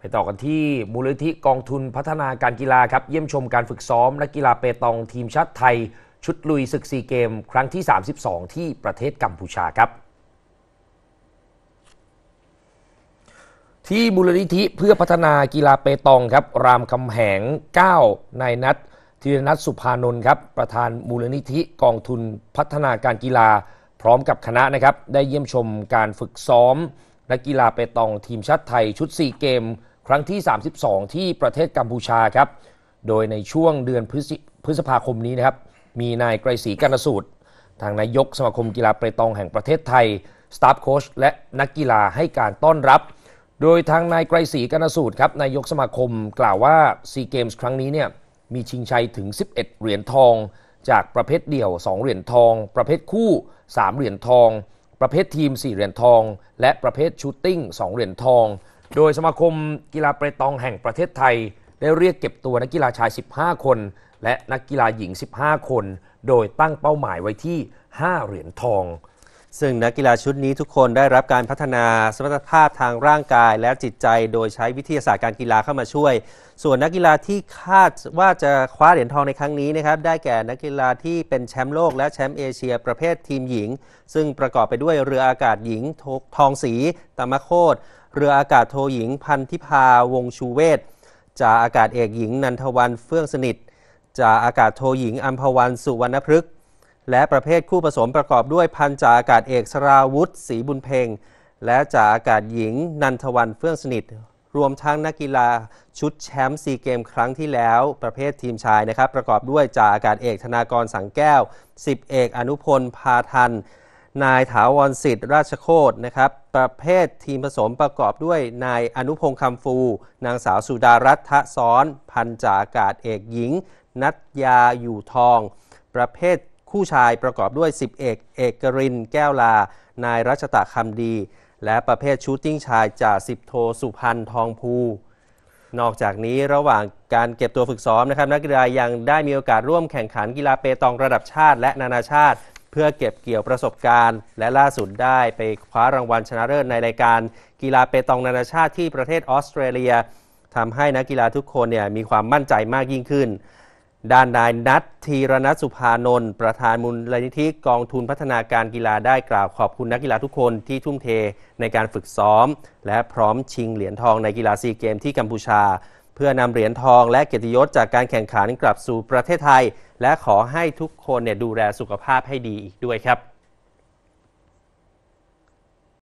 ไปต่อกันที่มูลนิธิกองทุนพัฒนาการกีฬาครับ เยี่ยมชมการฝึกซ้อม และกีฬาเปตองทีมชาติไทยชุดลุยศึกซีเกม ครั้งที่ 32 ที่ประเทศกัมพูชาครับ ที่มูลนิธิเพื่อพัฒนากีฬาเปตองครับรามคำแหง9นายนัทธีรนัทสุภานนท์ครับประธานมูลนิธิกองทุนพัฒนาการกีฬาพร้อมกับคณะนะครับได้เยี่ยมชมการฝึกซ้อมนักกีฬาเปตองทีมชาติไทยชุด4เกมครั้งที่ 32 ที่ประเทศกัมพูชาครับ โดยในช่วงเดือนพฤษภาคมนี้นะครับ มีนายไกรศรีกันสูตรทางนายกสมาคมกีฬาเปตองแห่งประเทศไทยสตาฟโค้ชและนักกีฬาให้การต้อนรับ โดยทางนายไกรศรีกันสูตรครับนายกสมาคมกล่าวว่าซีเกมส์ครั้งนี้เนี่ยมีชิงชัยถึง 11 เหรียญทอง จากประเภทเดี่ยว 2 เหรียญทอง ประเภทคู่ 3 เหรียญทองประเภททีม 4 เหรียญทอง และประเภทชูตติ้ง 2 เหรียญทอง โดยสมาคมกีฬาเปตองแห่งประเทศไทยได้เรียกเก็บตัวนักกีฬาชาย 15 คน และนักกีฬาหญิง 15 คน โดยตั้งเป้าหมายไว้ที่ 5 เหรียญทองซึ่งนักกีฬาชุดนี้ทุกคนได้รับการพัฒนาสมรรถภาพทางร่างกายและจิตใจโดยใช้วิทยาศาสตร์การกีฬาเข้ามาช่วย ส่วนนักกีฬาที่คาดว่าจะคว้าเหรียญทองในครั้งนี้นะครับ ได้แก่นักกีฬาที่เป็นแชมป์โลก และแชมป์เอเชียประเภททีมหญิง ซึ่งประกอบไปด้วยเรืออากาศหญิงทองศรีตามะโคตเรืออากาศโทหญิงพันธิพาวงชูเวศจากอากาศเอกหญิง นันทวันเฟื่องสนิท จากอากาศโทหญิงอัมพวันสุวรรณพฤกษ์และประเภทคู่ผสมประกอบด้วยพันจ่าอากาศเอกสราวุฒิศรีบุญเพงและจ่าอากาศหญิง นันทวันเฟื่องสนิท รวมทั้งนักกีฬา ชุดแชมป์ซีเกม ครั้งที่แล้ว ประเภททีมชายนะครับ ประกอบด้วยจ่าอากาศเอกธนากรสังแก้วสิบเอกอนุพลพาทัน นายถาวรสิทธิ์ราชโคตนะครับประเภททีมผสมประกอบด้วยนายอนุพงษ์คำฟูนางสาวสุดารัตน์ซ้อนพันจ่าอากาศเอกหญิงนัทยาอยู่ทอง ประเภทคู่ชายประกอบด้วย10เอกเอกรินแก้วลา นายรัชตะคำดี และประเภทชูตติ้งชายจ่าสิบโทสุพันธ์ทองภู นอกจากนี้ระหว่างการเก็บตัวฝึกซ้อมนะครับนักกีฬายังได้มีโอกาสร่วมแข่งขันกีฬาเปตองระดับชาติและนานาชาติ เพื่อเก็บเกี่ยวประสบการณ์ และล่าสุดได้ไปคว้ารางวัลชนะเลิศในรายการกีฬาเปตองนานาชาติที่ประเทศออสเตรเลียทำให้นักกีฬาทุกคนเนี่ยมีความมั่นใจมากยิ่งขึ้นด้านนายนัทธีรนัทสุภานนท์ประธานมูลนิธิกองทุนพัฒนาการกีฬาได้กล่าวขอบคุณนักกีฬาทุกคนที่ทุ่มเทในการฝึกซ้อม และพร้อมชิงเหรียญทองในกีฬาซีเกมที่กัมพูชา เพื่อนำเหรียญทองและเกียรติยศจากการแข่งขันกลับสู่ประเทศไทย และขอให้ทุกคนเนี่ยดูแลสุขภาพให้ดีอีกด้วยครับ